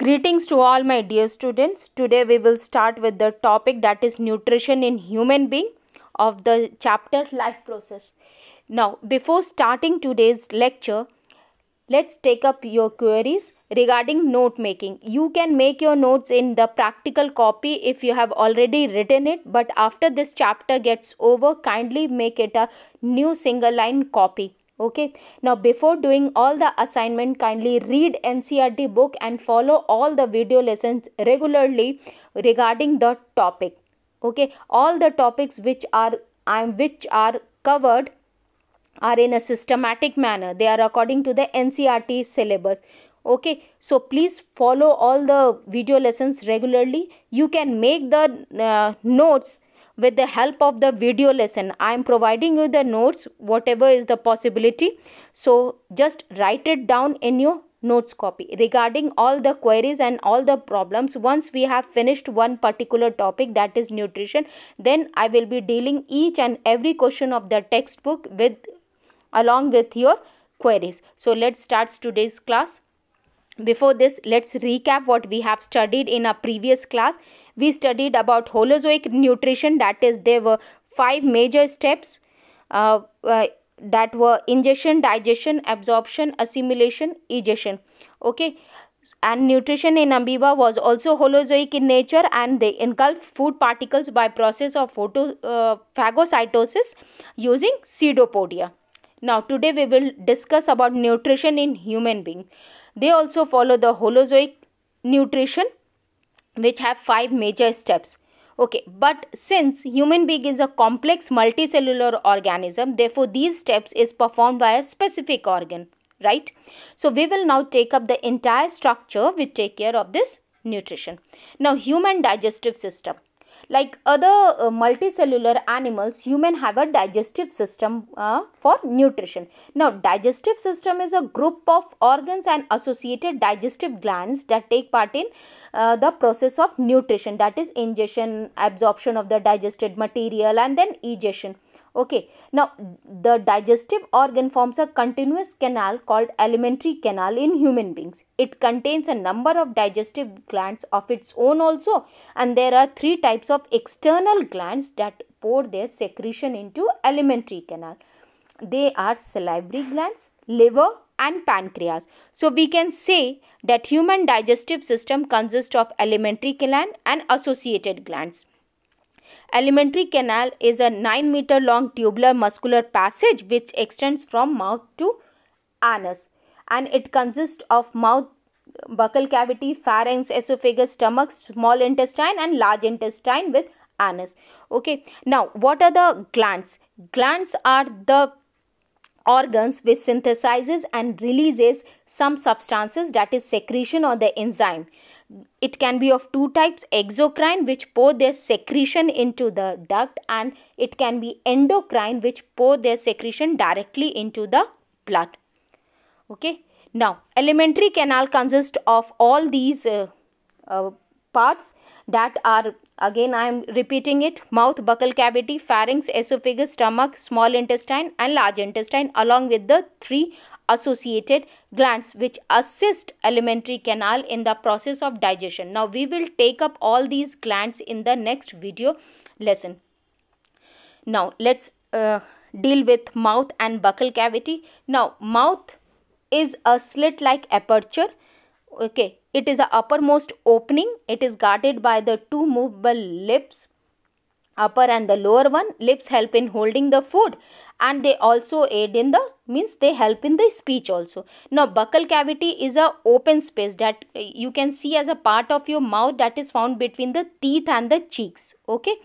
Greetings to all my dear students. Today we will start with the topic that is nutrition in human being of the chapter life process. Now before starting today's lecture, let's take up your queries regarding note making. You can make your notes in the practical copy if you have already written it but after this chapter gets over kindly make it a new single line copy okay now before doing all the assignment kindly read ncrt book and follow all the video lessons regularly regarding the topic okay all the topics which are I am um, which are covered are in a systematic manner they are according to the ncrt syllabus okay so please follow all the video lessons regularly you can make the uh, notes with the help of the video lesson i am providing you the notes whatever is the possibility so just write it down in your notes copy regarding all the queries and all the problems once we have finished one particular topic that is nutrition then i will be dealing each and every question of the textbook with along with your queries so let's start today's class before this, let's recap what we have studied in a previous class. We studied about Holozoic nutrition, that is, there were five major steps uh, uh, that were ingestion, digestion, absorption, assimilation, egestion. Okay, and nutrition in amoeba was also holozoic in nature and they engulf food particles by process of photo, uh, phagocytosis using pseudopodia. Now today we will discuss about nutrition in human being. They also follow the Holozoic nutrition which have five major steps. Okay, but since human being is a complex multicellular organism, therefore these steps is performed by a specific organ, right? So we will now take up the entire structure which take care of this nutrition. Now human digestive system. Like other uh, multicellular animals, human have a digestive system uh, for nutrition. Now, digestive system is a group of organs and associated digestive glands that take part in uh, the process of nutrition, that is ingestion, absorption of the digested material and then egestion okay now the digestive organ forms a continuous canal called alimentary canal in human beings it contains a number of digestive glands of its own also and there are three types of external glands that pour their secretion into alimentary canal they are salivary glands liver and pancreas so we can say that human digestive system consists of alimentary gland and associated glands Alimentary canal is a 9 meter long tubular muscular passage which extends from mouth to anus and it consists of mouth, buccal cavity, pharynx, esophagus, stomach, small intestine and large intestine with anus. Okay. Now, what are the glands? Glands are the organs which synthesizes and releases some substances that is secretion or the enzyme it can be of two types exocrine which pour their secretion into the duct and it can be endocrine which pour their secretion directly into the blood okay now elementary canal consists of all these uh, uh, parts that are again i am repeating it mouth buccal cavity pharynx esophagus stomach small intestine and large intestine along with the three associated glands which assist alimentary canal in the process of digestion. Now we will take up all these glands in the next video lesson. Now let's uh, deal with mouth and buccal cavity. Now mouth is a slit like aperture. Okay, it is the uppermost opening. It is guarded by the two movable lips upper and the lower one lips help in holding the food and they also aid in the means they help in the speech also now buccal cavity is a open space that you can see as a part of your mouth that is found between the teeth and the cheeks okay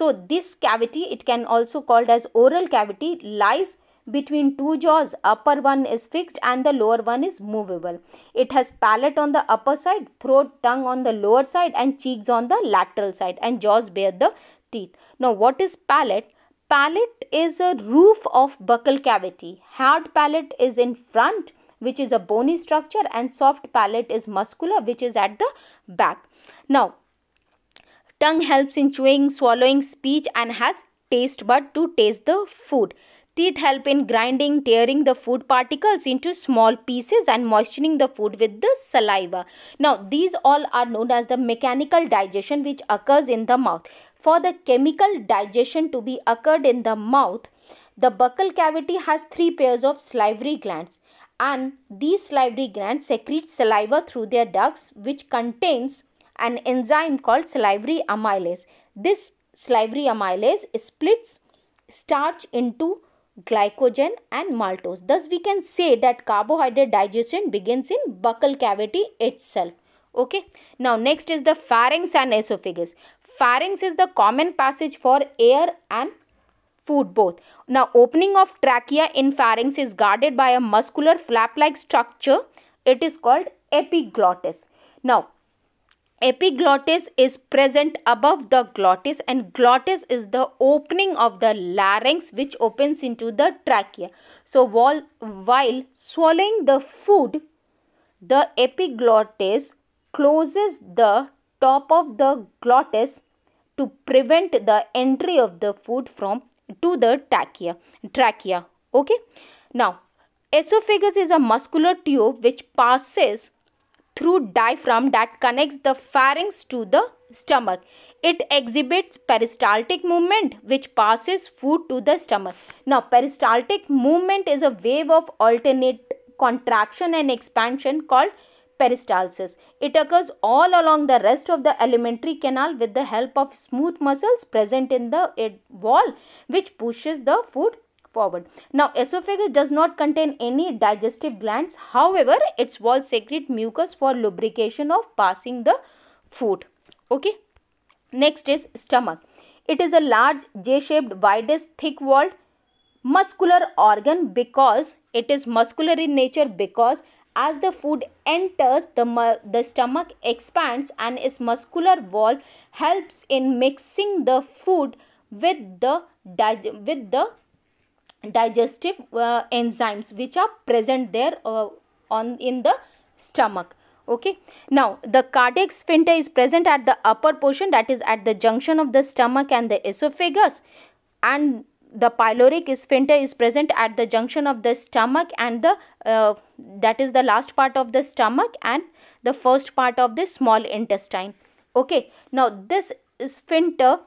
so this cavity it can also called as oral cavity lies between two jaws upper one is fixed and the lower one is movable it has palate on the upper side throat tongue on the lower side and cheeks on the lateral side and jaws bear the teeth. Now, what is palate? Palate is a roof of buccal cavity. Hard palate is in front, which is a bony structure, and soft palate is muscular, which is at the back. Now, tongue helps in chewing, swallowing, speech, and has taste bud to taste the food. Teeth help in grinding, tearing the food particles into small pieces and moistening the food with the saliva. Now, these all are known as the mechanical digestion which occurs in the mouth. For the chemical digestion to be occurred in the mouth, the buccal cavity has three pairs of salivary glands and these salivary glands secrete saliva through their ducts which contains an enzyme called salivary amylase. This salivary amylase splits starch into glycogen and maltose. Thus we can say that carbohydrate digestion begins in buccal cavity itself. Okay. Now next is the pharynx and esophagus. Pharynx is the common passage for air and food both. Now opening of trachea in pharynx is guarded by a muscular flap like structure. It is called epiglottis. Now epiglottis is present above the glottis and glottis is the opening of the larynx which opens into the trachea. So while, while swallowing the food, the epiglottis closes the top of the glottis to prevent the entry of the food from to the trachea. trachea okay. Now esophagus is a muscular tube which passes through diaphragm that connects the pharynx to the stomach. It exhibits peristaltic movement which passes food to the stomach. Now peristaltic movement is a wave of alternate contraction and expansion called peristalsis. It occurs all along the rest of the alimentary canal with the help of smooth muscles present in the eh, wall which pushes the food forward. Now, esophagus does not contain any digestive glands. However, its walls secrete mucus for lubrication of passing the food. Okay. Next is stomach. It is a large J-shaped, widest, thick-walled muscular organ because it is muscular in nature because as the food enters the the stomach expands and its muscular wall helps in mixing the food with the with the digestive uh, enzymes which are present there uh, on in the stomach okay now the cardiac sphincter is present at the upper portion that is at the junction of the stomach and the esophagus and the pyloric sphincter is present at the junction of the stomach and the uh, that is the last part of the stomach and the first part of the small intestine okay now this sphincter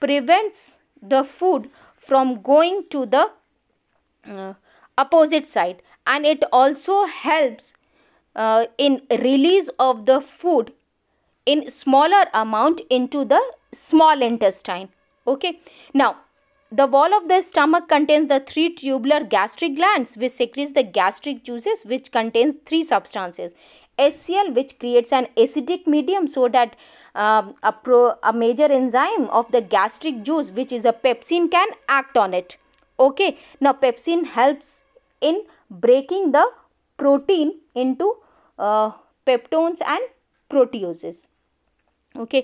prevents the food from going to the uh, opposite side and it also helps uh, in release of the food in smaller amount into the small intestine okay now the wall of the stomach contains the three tubular gastric glands which secretes the gastric juices which contains three substances HCl which creates an acidic medium so that um, a, pro, a major enzyme of the gastric juice which is a pepsin can act on it okay now pepsin helps in breaking the protein into uh, peptones and proteases okay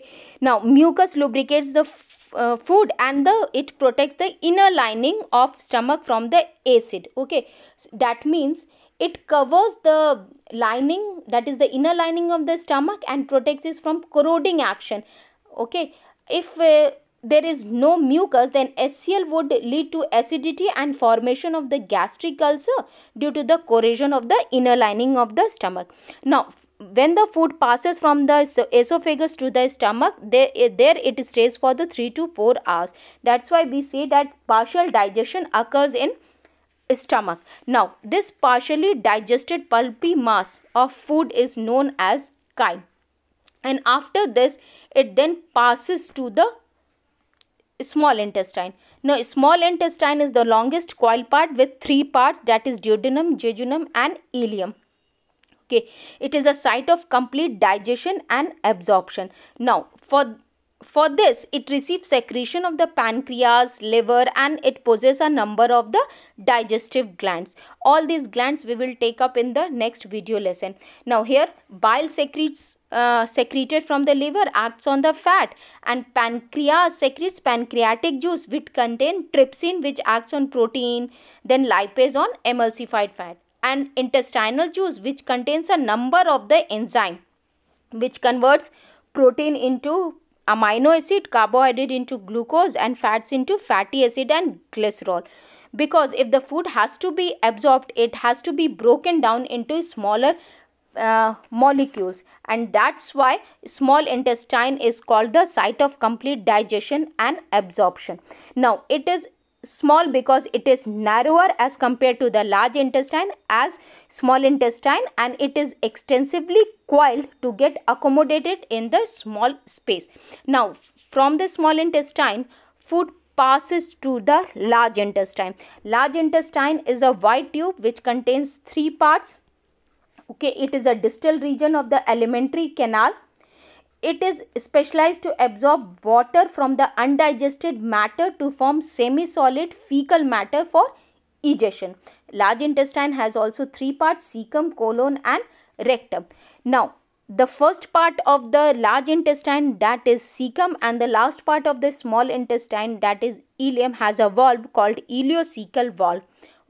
now mucus lubricates the uh, food and the it protects the inner lining of stomach from the acid okay so that means it covers the lining that is the inner lining of the stomach and protects it from corroding action okay if uh, there is no mucus, then HCl would lead to acidity and formation of the gastric ulcer due to the corrosion of the inner lining of the stomach. Now, when the food passes from the esophagus to the stomach, there, there it stays for the 3 to 4 hours. That's why we say that partial digestion occurs in stomach. Now, this partially digested pulpy mass of food is known as chyme. And after this, it then passes to the small intestine. Now small intestine is the longest coil part with three parts that is duodenum, jejunum and ileum. Okay, it is a site of complete digestion and absorption. Now for for this, it receives secretion of the pancreas, liver and it possesses a number of the digestive glands. All these glands we will take up in the next video lesson. Now here, bile secretes uh, secreted from the liver acts on the fat and pancreas secretes pancreatic juice which contain trypsin which acts on protein, then lipase on emulsified fat and intestinal juice which contains a number of the enzyme which converts protein into amino acid, carbohydrate into glucose and fats into fatty acid and glycerol. Because if the food has to be absorbed, it has to be broken down into smaller uh, molecules and that's why small intestine is called the site of complete digestion and absorption now it is small because it is narrower as compared to the large intestine as small intestine and it is extensively coil to get accommodated in the small space. Now, from the small intestine, food passes to the large intestine. Large intestine is a wide tube which contains three parts. Okay, it is a distal region of the alimentary canal. It is specialized to absorb water from the undigested matter to form semi-solid fecal matter for egestion. Large intestine has also three parts, cecum, colon and rectum. Now, the first part of the large intestine that is cecum and the last part of the small intestine that is ileum has a valve called ileocecal valve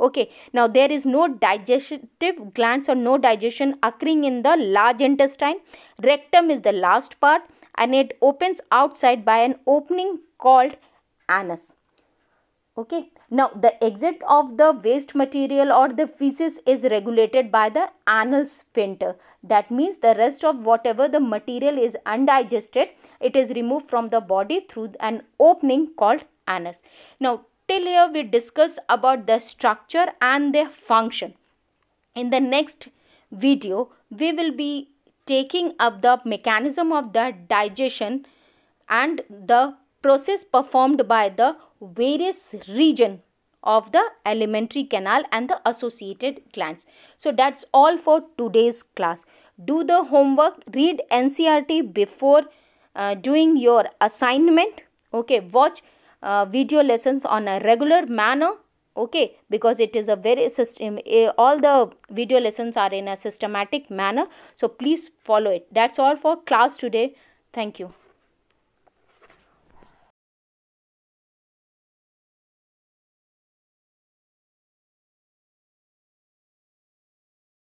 okay now there is no digestive glands or no digestion occurring in the large intestine rectum is the last part and it opens outside by an opening called anus okay now the exit of the waste material or the feces is regulated by the anal sphincter that means the rest of whatever the material is undigested it is removed from the body through an opening called anus now till here we discuss about the structure and their function in the next video we will be taking up the mechanism of the digestion and the process performed by the various region of the alimentary canal and the associated glands. So that's all for today's class. Do the homework, read NCRT before uh, doing your assignment. Okay, watch uh, video lessons on a regular manner. Okay, because it is a very system, eh, all the video lessons are in a systematic manner. So please follow it. That's all for class today. Thank you.